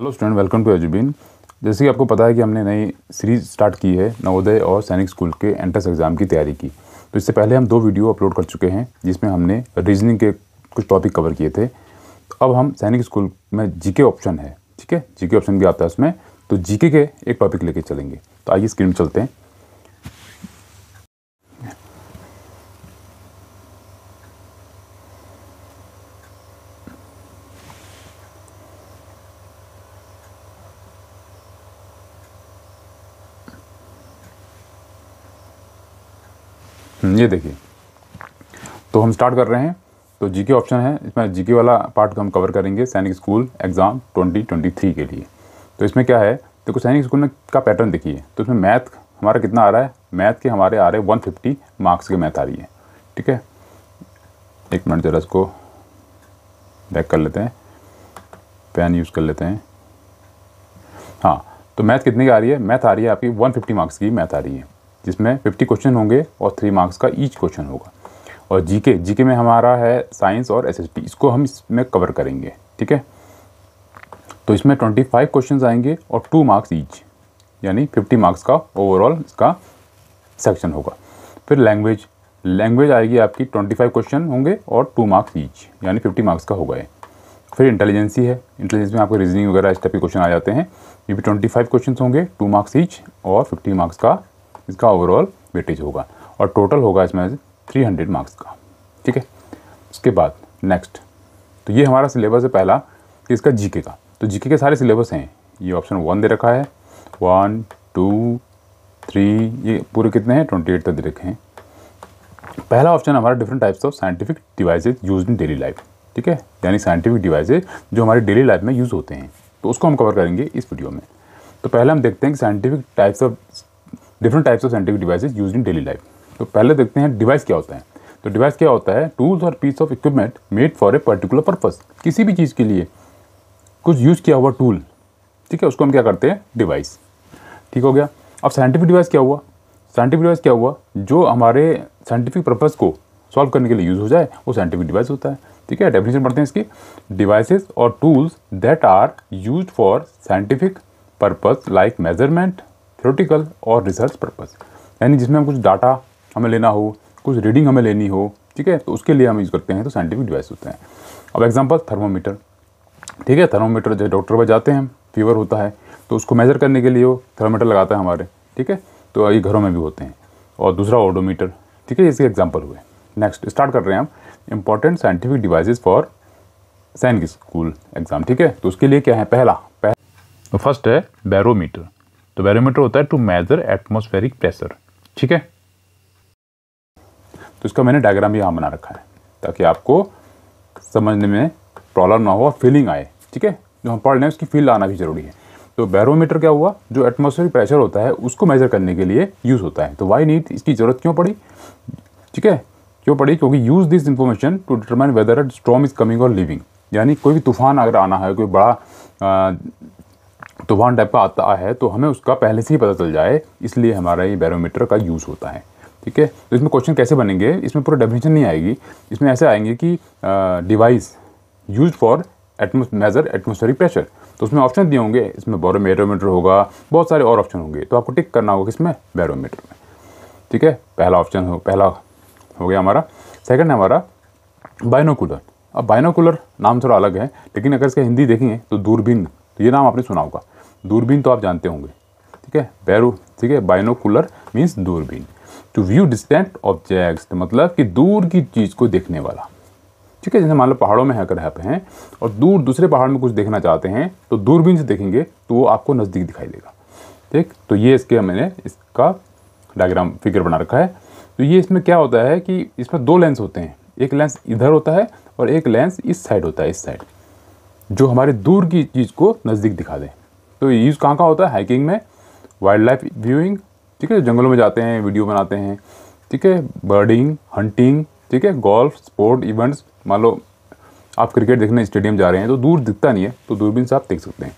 Hello student welcome to Edubeen जैसे कि आपको पता है कि हमने नई सीरीज स्टार्ट की है नवोदय और सैनिक स्कूल के एंट्रेंस एग्ज़ाम की तैयारी की तो इससे पहले हम दो वीडियो अपलोड कर चुके हैं जिसमें हमने रीजनिंग के कुछ टॉपिक कवर किए थे अब हम सैनिक स्कूल में जीके ऑप्शन है ठीक है जीके ऑप्शन भी आता है उसमें तो जीके के एक टॉपिक लेके चलेंगे तो आइए स्क्रीन में चलते हैं हम्म, ये देखिए तो हम स्टार्ट कर रहे हैं तो जीके ऑप्शन है इसमें जीके वाला पार्ट को हम कवर करेंगे सैनिक स्कूल एग्ज़ाम 2023 के लिए तो इसमें क्या है देखो सैनिक स्कूल में का पैटर्न देखिए तो इसमें मैथ हमारा कितना आ रहा है मैथ के हमारे आ रहे हैं 150 मार्क्स के मैथ आ रही है ठीक है एक मिनट ज़रा इसको बैक कर लेते हैं पेन यूज़ कर लेते हैं हाँ तो मैथ कितने की आ रही है मैथ आ रही है आपकी 150 मार्क्स की मैथ आ रही है जिसमें फिफ्टी क्वेश्चन होंगे और थ्री मार्क्स का ईच क्वेश्चन होगा और जीके जीके में हमारा है साइंस और एसएसटी इसको हम इसमें कवर करेंगे ठीक है तो इसमें ट्वेंटी फाइव क्वेश्चन आएंगे और टू मार्क्स ईच यानी फिफ्टी मार्क्स का ओवरऑल इसका सेक्शन होगा फिर लैंग्वेज लैंग्वेज आएगी आपकी ट्वेंटी फाइव क्वेश्चन होंगे और टू मार्क्स ईच यानी फिफ्टी मार्क्स का होगा ये फिर इंटेलिजेंसी है इंटेलिजेंस में आपको रीजनिंग वगैरह इस टाइप के क्वेश्चन आ जाते हैं ये भी ट्वेंटी फाइव क्वेश्चन होंगे टू मार्क्स ईच और फिफ्टी मार्क्स का इसका ओवरऑल वेटेज होगा और टोटल होगा इसमें थ्री हंड्रेड मार्क्स का ठीक है उसके बाद नेक्स्ट तो ये हमारा सिलेबस है पहला कि इसका जीके का तो जीके के सारे सिलेबस हैं ये ऑप्शन वन दे रखा है वन टू थ्री ये पूरे कितने हैं ट्वेंटी एट तक दे रखे हैं पहला ऑप्शन हमारा different types of scientific devices use in daily life ठीक है यानी साइंटिफिक डिवाइसेज जो हमारी डेली लाइफ में यूज़ होते हैं तो उसको हम कवर करेंगे इस वीडियो में तो पहले हम देखते हैं कि scientific types of different types of scientific devices use in daily life तो पहले देखते हैं डिवाइस क्या होता है तो डिवाइस क्या होता है टूल्स और piece of equipment made for a particular purpose किसी भी चीज़ के लिए कुछ यूज़ किया हुआ टूल ठीक है उसको हम क्या करते हैं डिवाइस ठीक हो गया अब साइंटिफिक डिवाइस क्या हुआ साइंटिफिक डिवाइस क्या हुआ जो हमारे साइंटिफिक पर्पज़ को सॉल्व करने के लिए यूज़ हो जाए वो साइंटिफिक डिवाइस होता है ठीक है डेफिनेशन पढ़ते हैं इसकी डिवाइसेस और tools that are use for scientific purpose like measurement theoretical और रिसर्च पर्पज़ यानी जिसमें हम कुछ डाटा हमें लेना हो कुछ रीडिंग हमें लेनी हो ठीक है तो उसके लिए हम यूज़ करते हैं तो साइंटिफिक डिवाइस होते हैं अब एग्जाम्पल थर्मोमीटर ठीक है थर्मोमीटर जैसे डॉक्टर पर जाते हैं फीवर होता है तो उसको मेज़र करने के लिए वो थर्मोमीटर लगाता है हमारे ठीक है तो ये घरों में भी होते हैं और दूसरा ऑडोमीटर ठीक है इसके एग्जाम्पल हुए नेक्स्ट स्टार्ट कर रहे हैं हम important scientific devices for Sainik school exam ठीक है तो उसके लिए क्या है पहला पह... फर्स्ट तो है बैरोमीटर तो बैरोमीटर होता है टू मेजर एटमोस्फेरिक प्रेशर ठीक है तो इसका मैंने डायग्राम भी यहाँ बना रखा है ताकि आपको समझने में प्रॉब्लम ना हो और फीलिंग आए ठीक है जो हम पढ़ रहे हैं उसकी फील आना भी ज़रूरी है तो बैरोमीटर क्या हुआ जो एटमोसफेरिक प्रेशर होता है उसको मेजर करने के लिए यूज़ होता है तो वाई नीट इसकी ज़रूरत क्यों पड़ी ठीक है क्यों पड़ी क्योंकि use this information to determine whether a storm is coming और लिविंग यानी कोई भी तूफान अगर आना है कोई बड़ा तूफान तो टाइप का आता है तो हमें उसका पहले से ही पता चल जाए इसलिए हमारा ये बैरोमीटर का यूज़ होता है ठीक है तो इसमें क्वेश्चन कैसे बनेंगे इसमें पूरा डेफिनेशन नहीं आएगी इसमें ऐसे आएंगे कि device use for atmos measure atmospheric pressure तो उसमें ऑप्शन दिए होंगे इसमें बैरोमीटर होगा बहुत सारे और ऑप्शन होंगे तो आपको टिक करना होगा किसमें बैरोमीटर में ठीक है पहला ऑप्शन हो पहला हो गया हमारा सेकंड है हमारा बाइनोकुलर अब बाइनोकुलर नाम थोड़ा अलग है लेकिन अगर इसका हिंदी देखेंगे तो दूरबीन तो ये नाम आपने सुना होगा दूरबीन तो आप जानते होंगे ठीक है बैरो ठीक है बाइनोकुलर मीन्स दूरबीन टू व्यू डिस्टेंट ऑब्जेक्ट मतलब कि दूर की चीज़ को देखने वाला ठीक है जैसे मान लो पहाड़ों में हैकर यहाँ हैं और दूर दूसरे पहाड़ में कुछ देखना चाहते हैं तो दूरबीन से देखेंगे तो वो आपको नज़दीक दिखाई देगा ठीक तो ये इसके मैंने इसका डायग्राम फिगर बना रखा है तो ये इसमें क्या होता है कि इसमें दो लेंस होते हैं एक लेंस इधर होता है और एक लेंस इस साइड होता है इस साइड जो हमारे दूर की चीज़ को नज़दीक दिखा दें तो यूज़ कहाँ कहाँ होता है हाइकिंग में वाइल्ड लाइफ व्यूइंग ठीक है जंगलों में जाते हैं वीडियो बनाते हैं ठीक है बर्डिंग हंटिंग ठीक है गोल्फ स्पोर्ट इवेंट्स मान लो आप क्रिकेट देखने स्टेडियम जा रहे हैं तो दूर दिखता नहीं है तो दूरबीन से आप देख सकते हैं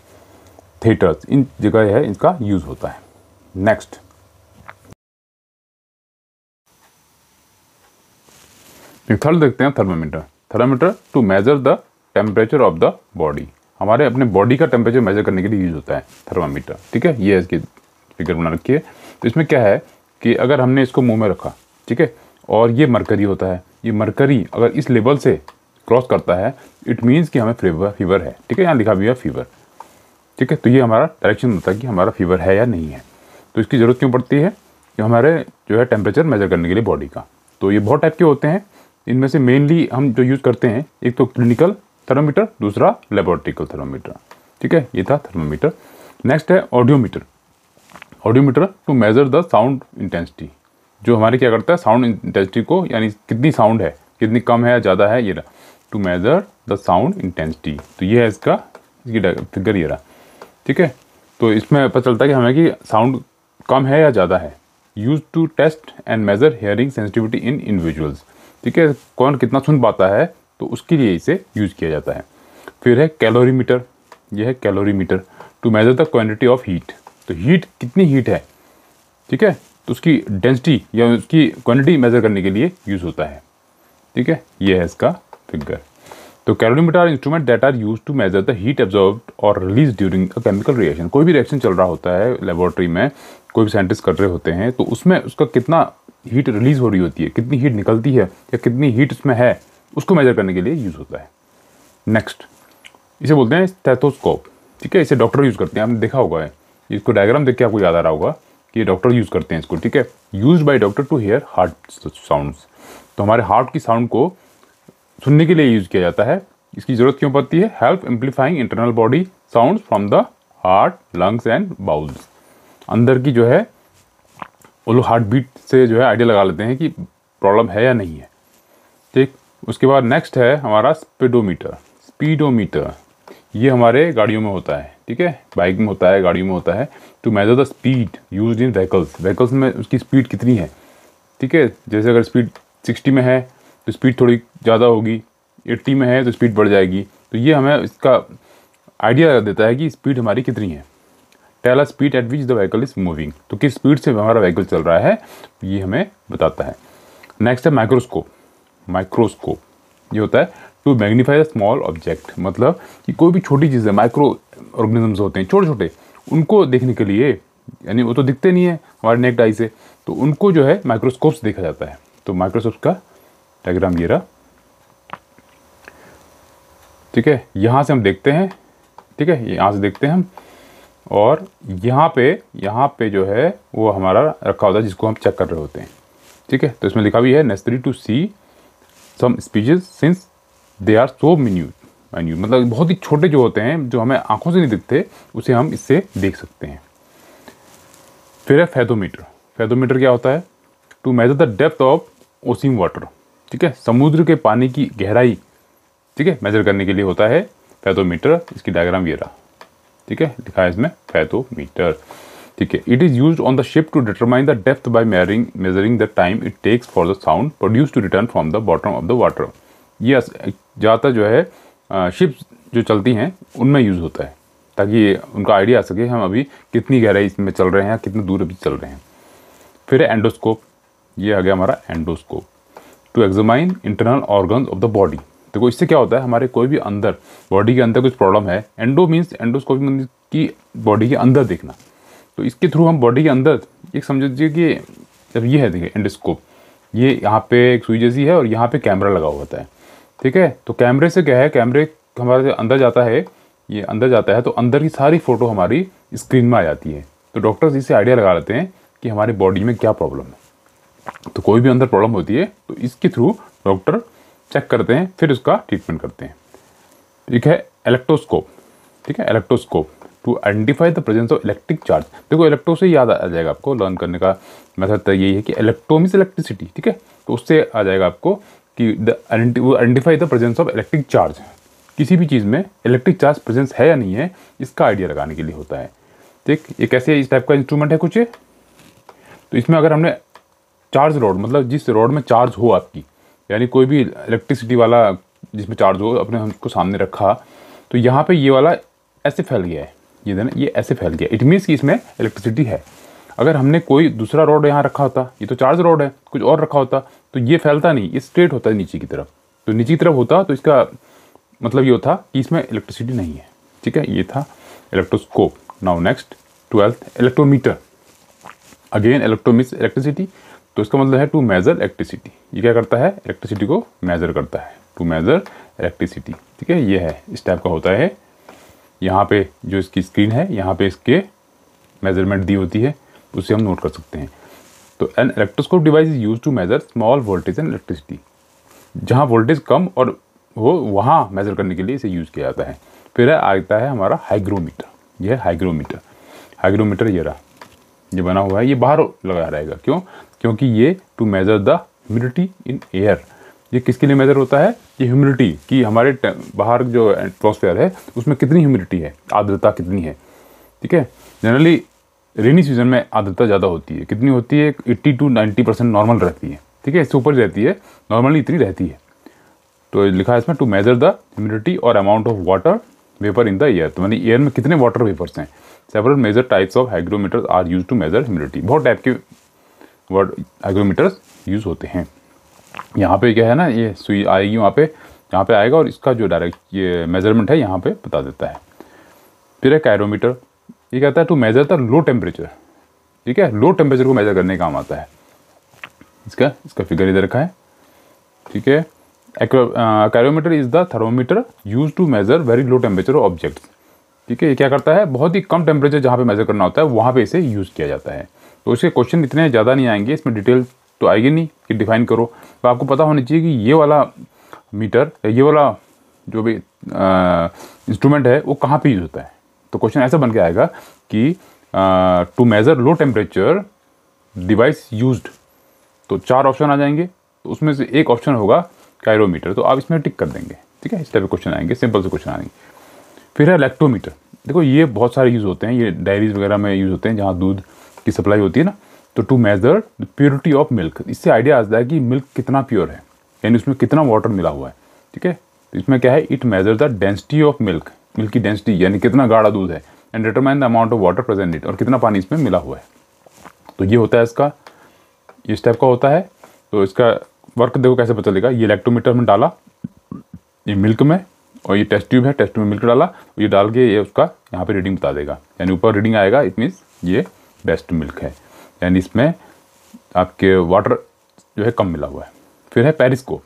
थिएटर्स इन जगह है इनका यूज़ होता है नेक्स्ट थर्ड देखते हैं thermometer thermometer to measure the temperature of the body हमारे अपने बॉडी का टेम्परेचर मेजर करने के लिए यूज़ होता है थर्मामीटर ठीक है ये इसकी फिगर बना रखी है तो इसमें क्या है कि अगर हमने इसको मुंह में रखा ठीक है और ये मरकरी होता है ये मरकरी अगर इस लेवल से क्रॉस करता है इट मीन्स कि हमें फीवर फीवर है ठीक है यहाँ लिखा भी है फीवर ठीक है तो ये हमारा डायरेक्शन होता है कि हमारा फीवर है या नहीं है तो इसकी ज़रूरत क्यों पड़ती है कि हमारे जो है टेम्परेचर मेजर करने के लिए बॉडी का तो ये बहुत टाइप के होते हैं इनमें से मेनली हम जो यूज़ करते हैं एक तो क्लिनिकल थर्मोमीटर दूसरा लेबोरेटिकल थर्मोमीटर ठीक है ये था थर्मोमीटर नेक्स्ट है audiometer audiometer to measure the sound intensity जो हमारे क्या करता है साउंड इंटेंसिटी को यानी कितनी साउंड है कितनी कम है या ज़्यादा है ये to measure the sound intensity तो ये है इसका इसकी फिगर ये रहा ठीक है तो इसमें पता चलता है कि हमें कि साउंड कम है या ज़्यादा है use to test and measure hearing sensitivity in individuals ठीक है कौन कितना सुन पाता है तो उसके लिए इसे यूज़ किया जाता है फिर है कैलोरीमीटर यह है calorimeter to measure the quantity of heat तो हीट कितनी हीट है ठीक है तो उसकी डेंसिटी या उसकी क्वान्टिटी मेज़र करने के लिए यूज़ होता है ठीक है यह है इसका फिगर तो calorimeter are instrument that are use to measure the heat absorb और release during a chemical reaction कोई भी रिएक्शन चल रहा होता है लेबोरेटरी में कोई भी साइंटिस्ट कर रहे होते हैं तो उसमें उसका कितना हीट रिलीज़ हो रही होती है कितनी हीट निकलती है या कितनी हीट उसमें है उसको मेजर करने के लिए यूज़ होता है नेक्स्ट इसे बोलते हैं स्टेथोस्कोप ठीक है इसे डॉक्टर यूज़ करते हैं आपने देखा होगा है इसको डायग्राम देख के आपको याद आ रहा होगा कि डॉक्टर यूज़ करते हैं इसको ठीक है use by doctor to hear heart sounds तो हमारे हार्ट की साउंड को सुनने के लिए यूज़ किया जाता है इसकी ज़रूरत क्यों पड़ती है help amplifying internal body sound from the heart lungs and bowels अंदर की जो है वो लोग हार्ट बीट से जो है आइडिया लगा लेते हैं कि प्रॉब्लम है या नहीं है ठीक उसके बाद नेक्स्ट है हमारा स्पीडोमीटर स्पीडोमीटर ये हमारे गाड़ियों में होता है ठीक है बाइक में होता है गाड़ियों में होता है to measure the speed use in vehicles vehicles में उसकी स्पीड कितनी है ठीक है जैसे अगर स्पीड सिक्सटी में है तो स्पीड थोड़ी ज़्यादा होगी एट्टी में है तो स्पीड बढ़ जाएगी तो ये हमें इसका आइडिया देता है कि स्पीड हमारी कितनी है tells speed at which the vehicle is moving तो किस स्पीड से हमारा व्हीकल चल रहा है ये हमें बताता है नेक्स्ट है माइक्रोस्कोप माइक्रोस्कोप ये होता है टू मैग्नीफाई स्मॉल ऑब्जेक्ट मतलब कि कोई भी छोटी चीज़ें माइक्रो ऑर्गेनिजम्स होते हैं छोटे छोटे उनको देखने के लिए यानी वो तो दिखते नहीं है हमारे नेक्ट आई से तो उनको जो है माइक्रोस्कोप से देखा जाता है तो माइक्रोस्कोप का डायग्राम ये रहा ठीक है यहाँ से हम देखते हैं ठीक है यहाँ से देखते हैं हम और यहाँ पे यहाँ पे जो है वो हमारा रखा होता है जिसको हम चेक कर रहे होते हैं ठीक है तो इसमें लिखा भी है नेस्त्री to see some species since they are so minute minute मतलब बहुत ही छोटे जो होते हैं जो हमें आंखों से नहीं दिखते उसे हम इससे देख सकते हैं फिर है फैदोमीटर फैदोमीटर क्या होता है to measure the depth of ocean water ठीक है समुद्र के पानी की गहराई ठीक है मेजर करने के लिए होता है फैदोमीटर इसकी डायग्राम ये रहा ठीक है लिखा है इसमें फैदोमीटर ठीक है it is use on the ship to determine the depth by measuring measuring the time it takes for the sound produce to return from the bottom of the water ये ज़्यादातर जो है शिप्स जो चलती हैं उनमें यूज़ होता है ताकि उनका आइडिया आ सके हम अभी कितनी गहराई इसमें चल रहे हैं कितनी दूर अभी चल रहे हैं फिर एंडोस्कोप ये आ गया हमारा endoscope to examine internal organ of the body देखो इससे क्या होता है हमारे कोई भी अंदर बॉडी के अंदर कुछ प्रॉब्लम है एंडो मीन्स एंडोस्कोपी की बॉडी के अंदर देखना तो इसके थ्रू हम बॉडी के अंदर एक समझ लीजिए कि जब ये है देखिए एंडस्कोप ये यहाँ पे एक सुई जैसी है और यहाँ पे कैमरा लगा हुआ होता है ठीक है तो कैमरे से क्या है कैमरे हमारे अंदर जाता है ये अंदर जाता है तो अंदर की सारी फ़ोटो हमारी स्क्रीन में आ जाती है तो डॉक्टर्स इसे आइडिया लगा लेते हैं कि हमारी बॉडी में क्या प्रॉब्लम है तो कोई भी अंदर प्रॉब्लम होती है तो इसके थ्रू डॉक्टर चेक करते हैं फिर उसका ट्रीटमेंट करते हैं ठीक है इलेक्ट्रोस्कोप ठीक है electroscope to identify the presence of electric charge देखो इलेक्ट्रो से याद आ जाएगा आपको लर्न करने का तो यही है कि इलेक्ट्रो इलेक्ट्रिसिटी ठीक है तो उससे आ जाएगा आपको कि the identify the presence of electric charge किसी भी चीज़ में इलेक्ट्रिक चार्ज प्रेजेंस है या नहीं है इसका आइडिया लगाने के लिए होता है ठीक ये कैसे इस टाइप का इंस्ट्रूमेंट है कुछ है? तो इसमें अगर हमने चार्ज रोड मतलब जिस रोड में चार्ज हो आपकी यानी कोई भी इलेक्ट्रिसिटी वाला जिसमें चार्ज हो अपने हमको सामने रखा तो यहाँ पे ये वाला ऐसे फैल गया है ये देना ये ऐसे फैल गया इट मीन्स कि इसमें इलेक्ट्रिसिटी है अगर हमने कोई दूसरा रोड यहाँ रखा होता ये तो चार्ज रोड है कुछ और रखा होता तो ये फैलता नहीं ये स्ट्रेट होता है नीचे की तरफ तो नीचे की तरफ होता तो इसका मतलब ये होता कि इसमें इलेक्ट्रिसिटी नहीं है ठीक है ये था electroscope now next twelfth electrometer again इलेक्ट्रोमिस इलेक्ट्रिसिटी तो इसका मतलब है टू मेज़र इलेक्ट्रिसिटी ये क्या करता है इलेक्ट्रिसिटी को मेज़र करता है टू मेज़र इलेक्ट्रिसिटी ठीक है ये है इस टाइप का होता है यहाँ पे जो इसकी स्क्रीन है यहाँ पे इसके मेजरमेंट दी होती है उसे हम नोट कर सकते हैं तो an electroscope device is use to measure small voltage and electricity जहाँ वोल्टेज कम और हो वहाँ मेज़र करने के लिए इसे यूज़ किया जाता है फिर आता है हमारा हाइग्रोमीटर यह हाइग्रोमीटर हाइग्रोमीटर ये रहा ये बना हुआ है ये बाहर लगा रहेगा क्यों क्योंकि ये to measure the humidity in air ये किसके लिए मेज़र होता है ये ह्यूमिडिटी कि हमारे बाहर जो एटमोसफेयर है उसमें कितनी ह्यूमिडिटी है आर्द्रता कितनी है ठीक है जनरली रेनी सीजन में आर्द्रता ज़्यादा होती है कितनी होती है eighty to ninety percent normal रहती है ठीक है इससे ऊपर रहती है नॉर्मली इतनी रहती है तो लिखा है इसमें टू मेजर द ह्यूमिडिटी और amount of water vapour in the air तो मानी एयर में कितने वाटर वेपर्स हैं several major types of hygrometers are use to measure humidity बहुत टाइप के वर्ड हाइग्रोमीटर्स यूज़ होते हैं यहाँ पे क्या है ना ये सुई आएगी वहाँ पे यहाँ पे आएगा और इसका जो डायरेक्ट ये मेज़रमेंट है यहाँ पे बता देता है फिर है कैरोमीटर ये कहता है to measure the low temperature ठीक है लो टेम्परेचर को मेज़र करने का काम आता है इसका इसका फिगर इधर रखा है ठीक है cryometer is the thermometer use to measure very low temperature objects ठीक है ये क्या करता है बहुत ही कम टेम्परेचर जहाँ पे मेज़र करना होता है वहाँ पे इसे यूज़ किया जाता है तो इसके क्वेश्चन इतने ज़्यादा नहीं आएंगे इसमें डिटेल तो आएगी नहीं कि डिफाइन करो तो आपको पता होना चाहिए कि ये वाला मीटर ये वाला जो भी इंस्ट्रूमेंट है वो कहाँ पे यूज़ होता है तो क्वेश्चन ऐसा बन के आएगा कि to measure low temperature device used तो चार ऑप्शन आ जाएंगे तो उसमें से एक ऑप्शन होगा कायरोमीटर तो आप इसमें टिक कर देंगे ठीक है इस टाइप के क्वेश्चन आएंगे सिंपल से क्वेश्चन आएंगे फिर है इलेक्ट्रोमीटर देखो ये बहुत सारे यूज़ होते हैं ये डायरीज वगैरह में यूज़ होते हैं जहाँ दूध की सप्लाई होती है ना तो to measure the purity of milk इससे आइडिया आता है कि मिल्क कितना प्योर है यानी उसमें कितना वाटर मिला हुआ है ठीक है तो इसमें क्या है it measure the density of milk milk की डेंसिटी यानी कितना गाढ़ा दूध है and determine the amount of water present it और कितना पानी इसमें मिला हुआ है तो ये होता है इसका ये स्टेप का होता है तो इसका वर्क देखो कैसे पता चलेगा ये इलेक्ट्रोमीटर में डाला ये मिल्क में और ये टेस्ट ट्यूब है टेस्ट ट्यूब में मिल्क डाला ये डाल के ये उसका यहाँ पे रीडिंग बता देगा यानी ऊपर रीडिंग आएगा इट मीन्स ये बेस्ट मिल्क है यानी इसमें आपके वाटर जो है कम मिला हुआ है फिर है पेरिस्कोप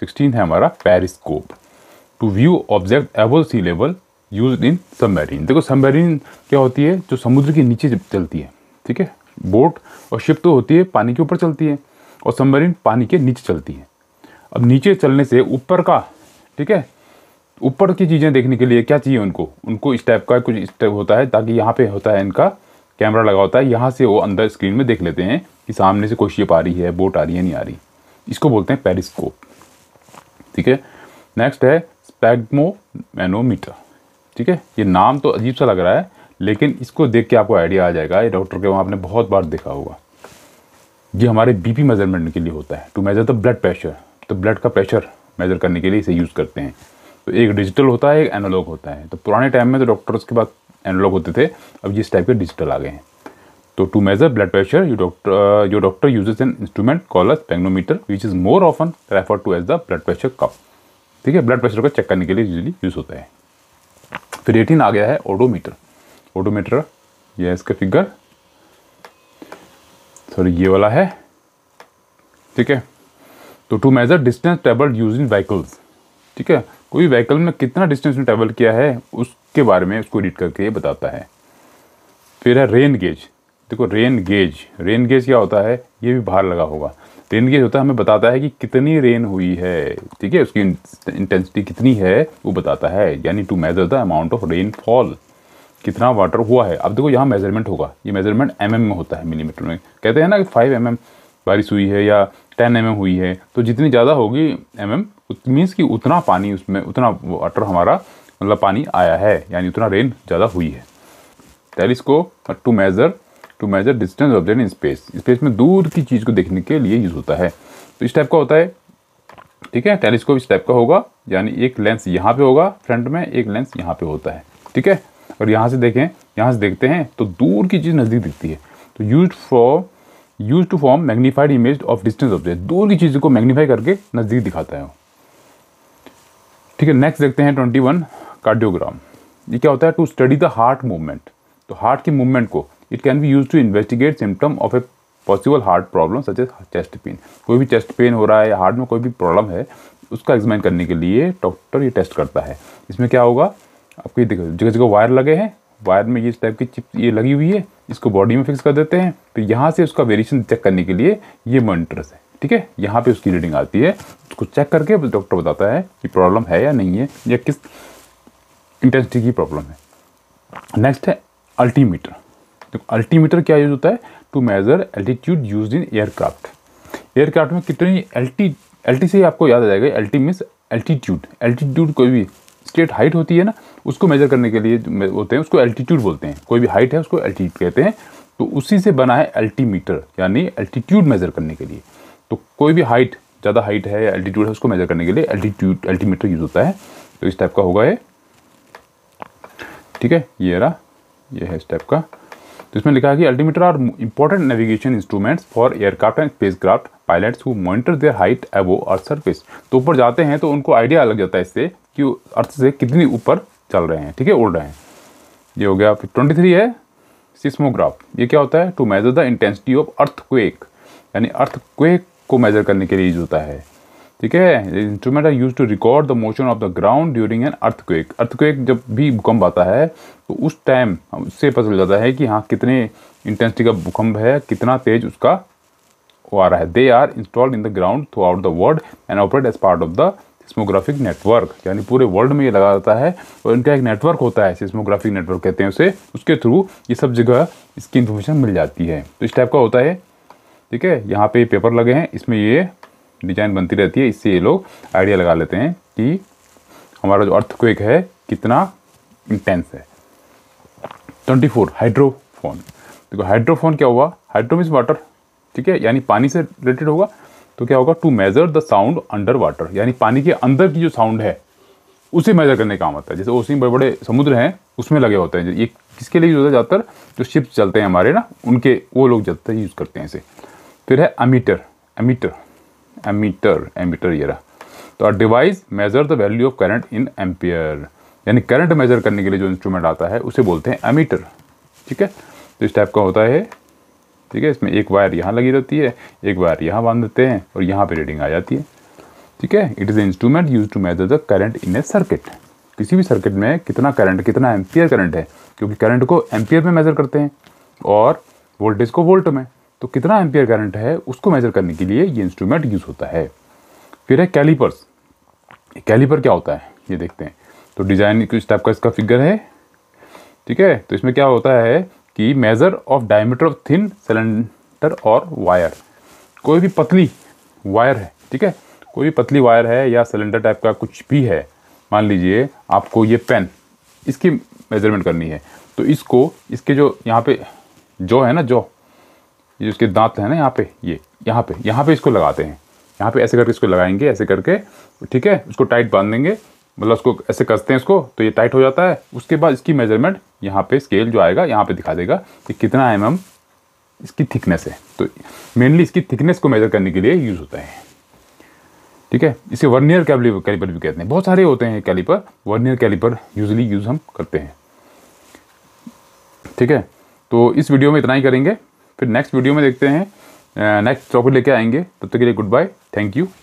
सिक्सटीन है हमारा periscope to view object above sea level use in submarine देखो सबमरीन क्या होती है जो समुद्र के नीचे चलती है ठीक है बोट और शिप तो होती है पानी के ऊपर चलती है और सबमरीन पानी के नीचे चलती है अब नीचे चलने से ऊपर का ठीक है ऊपर की चीज़ें देखने के लिए क्या चाहिए उनको उनको इस टाइप का कुछ स्टेप होता है ताकि यहाँ पे होता है इनका कैमरा लगा होता है यहाँ से वो अंदर स्क्रीन में देख लेते हैं कि सामने से कोई शिप आ रही है बोट आ रही है नहीं आ रही इसको बोलते हैं पेरिस्कोप ठीक है नेक्स्ट है मैनोमीटर ठीक है ये नाम तो अजीब सा लग रहा है लेकिन इसको देख के आपको आइडिया आ जाएगा ये डॉक्टर के वहाँ आपने बहुत बार देखा होगा ये हमारे बीपी मेजरमेंट के लिए होता है to measure the blood pressure तो ब्लड का प्रेशर मेजर करने के लिए इसे यूज़ करते हैं तो एक डिजिटल होता है एक एनालॉग होता है तो पुराने टाइम में तो डॉक्टर्स के पास एनालॉग होते थे अब जिस टाइप के डिजिटल आ गए हैं तो to measure blood pressure you doctor your doctor uses an instrument call as पेग्नोमीटर which is more often refer to as the blood pressure cup ठीक है ब्लड प्रेशर को चेक करने के लिए यूजली यूज़ होता है फिर एटीन आ गया है ओडोमीटर ओडोमीटर ये है इसका फिगर सॉरी ये वाला है ठीक है तो to measure distance travelled use in vehicles ठीक है कोई व्हीकल में कितना डिस्टेंस में ट्रैवल किया है उसके बारे में उसको रीड करके बताता है फिर है रेन गेज देखो रेन गेज रेन गेज क्या होता है ये भी बाहर लगा होगा रेन गेज होता है हमें बताता है कि कितनी रेन हुई है ठीक है उसकी इंटेंसिटी कितनी है वो बताता है यानी to measure the amount of rainfall कितना वाटर हुआ है अब देखो यहाँ मेजरमेंट होगा ये मेजरमेंट एम mm में होता है मिलीमीटर में कहते हैं ना कि फाइव एम mm बारिश हुई है या टेन एम हुई है तो जितनी ज़्यादा होगी एम एम मीन्स कि उतना पानी उसमें उतना वाटर हमारा मतलब पानी आया है यानी उतना रेन ज़्यादा हुई है telescope to measure to measure distance object in space space में दूर की चीज़ को देखने के लिए यूज़ होता है तो इस टाइप का होता है ठीक है टेलीस्कोप इस टाइप का होगा यानी एक लेंस यहाँ पे होगा फ्रंट में एक लेंस यहाँ पे होता है ठीक है और यहाँ से देखें यहाँ से देखते हैं तो दूर की चीज़ नज़दीक दिखती है तो use for use to form magnified image of distance object दूर की चीज़ को मैग्नीफाई करके नज़दीक दिखाता है ठीक है नेक्स्ट देखते हैं ट्वेंटी वन कार्डियोग्राम ये क्या होता है to study the heart movement तो हार्ट की मूवमेंट को it can be use to investigate symptom of a possible heart problem such as chest pain कोई भी चेस्ट पेन हो रहा है या हार्ट में कोई भी प्रॉब्लम है उसका एग्जामिन करने के लिए डॉक्टर ये टेस्ट करता है इसमें क्या होगा आपकी जगह जगह वायर लगे हैं वायर में ये इस टाइप की चिप ये लगी हुई है इसको बॉडी में फिक्स कर देते हैं फिर यहाँ से उसका वेरिएशन चेक करने के लिए ये मॉनिटर्स है ठीक है यहाँ पे उसकी रीडिंग आती है उसको चेक करके डॉक्टर बताता है कि प्रॉब्लम है या नहीं है या किस इंटेंसिटी की प्रॉब्लम है नेक्स्ट है अल्टीमीटर तो अल्टीमीटर क्या यूज़ होता है to measure altitude use in aircraft aircraft में कितनी एल्टी एल्टी से आपको याद आ जाएगा एल्टी मीन्स एल्टीट्यूड एल्टीट्यूड कोई भी स्ट्रेट हाइट होती है ना उसको मेजर करने के लिए होते हैं उसको एल्टीट्यूड बोलते हैं कोई भी हाइट है उसको एल्टीट्यूड कहते हैं तो उसी से बना है एल्टीमीटर यानी एल्टीट्यूड मेज़र करने के लिए तो कोई भी हाइट ज़्यादा हाइट है या एल्टीट्यूड है उसको मेजर करने के लिए एल्टीट्यूड एल्टीमीटर यूज़ होता है तो इस टाइप का होगा ये ठीक है ये रहा ये है इस टाइप का तो इसमें लिखा है कि altimeter are important navigation instruments for aircraft and craft pilots who monitor their height above earth surface तो ऊपर जाते हैं तो उनको आइडिया लग जाता है इससे कि अर्थ से कितनी ऊपर चल रहे हैं ठीक है उड़ रहे हैं ये हो गया ट्वेंटी थ्री है सिस्मोग्राफ ये क्या होता है to measure the intensity of earthquake यानी अर्थ क्वेक को मेजर करने के लिए यूज होता है ठीक है instrument are use to record the motion of the ground during an earthquake earthquake जब भी भूकंप आता है तो उस टाइम उससे पता चल जाता है कि हाँ कितने इंटेंसिटी का भूकंप है कितना तेज उसका वो आ रहा है they are installed in the ground throughout the world and operate as part of the seismographic network यानी पूरे वर्ल्ड में ये लगा रहता है और इनका एक नेटवर्क होता है सिस्मोग्राफिक नेटवर्क कहते हैं उसे उसके थ्रू ये सब जगह इसकी इन्फॉर्मेशन मिल जाती है तो इस टाइप का होता है ठीक है यहाँ पे पेपर लगे हैं इसमें ये डिज़ाइन बनती रहती है इससे ये लोग आइडिया लगा लेते हैं कि हमारा जो अर्थ क्वेक है कितना इंटेंस है ट्वेंटी फोर हाइड्रोफोन देखो हाइड्रोफोन क्या हुआ हाइड्रो मीन्स वाटर ठीक है यानी पानी से रिलेटेड होगा तो क्या होगा to measure the sound under water यानी पानी के अंदर की जो साउंड है उसे मेजर करने का काम आता है जैसे ओसिन बड़े बड़े समुद्र हैं उसमें लगे होते हैं ये किसके लिए यूज़ होता है ज़्यादातर जो शिप्स चलते हैं हमारे ना उनके वो लोग ज़्यादातर यूज़ करते हैं इसे फिर है अमीटर अमीटर एमीटर एमीटर ये रहा तो are device measure the value of current in ampere यानी करंट मेजर करने के लिए जो इंस्ट्रूमेंट आता है उसे बोलते हैं एमीटर ठीक है तो इस टाइप का होता है ठीक है इसमें एक वायर यहाँ लगी रहती है एक वायर यहाँ बांध देते हैं और यहाँ पर रीडिंग आ जाती है ठीक है it is a instrument use to measure the current in a circuit किसी भी सर्किट में कितना करंट कितना एम्पियर करंट है क्योंकि करंट को एम्पियर में मेजर करते हैं और वोल्टेज को वोल्ट में तो कितना एम्पियर करंट है उसको मेजर करने के लिए ये इंस्ट्रूमेंट यूज़ होता है फिर है कैलीपर्स कैलीपर क्या होता है ये देखते हैं तो डिज़ाइन किस टाइप का इसका फिगर है ठीक है तो इसमें क्या होता है कि measure of diameter of thin cylinder और वायर कोई भी पतली वायर है ठीक है कोई भी पतली वायर है या सिलेंडर टाइप का कुछ भी है मान लीजिए आपको ये पेन इसकी मेजरमेंट करनी है तो इसको इसके जो यहाँ पे जो है ना जो ये उसके दांत हैं ना यहाँ पे ये यहाँ पे यहाँ पे इसको लगाते हैं यहाँ पे ऐसे करके इसको लगाएंगे ऐसे करके ठीक है उसको टाइट बांध देंगे मतलब उसको ऐसे कसते हैं इसको तो ये टाइट हो जाता है उसके बाद इसकी मेजरमेंट यहाँ पे स्केल जो आएगा यहाँ पे दिखा देगा कि कितना एम mm एम इसकी थिकनेस है तो मेनली इसकी थिकनेस को मेज़र करने के लिए यूज़ होता है ठीक है इसे वर्नियर कैलिपर कैलिपर भी कहते हैं बहुत सारे होते हैं calliper vernier calliper usually use हम करते हैं ठीक है तो इस वीडियो में इतना ही करेंगे फिर नेक्स्ट वीडियो में देखते हैं नेक्स्ट uh, टॉपिक लेके आएंगे तब तक के लिए गुड बाय थैंक यू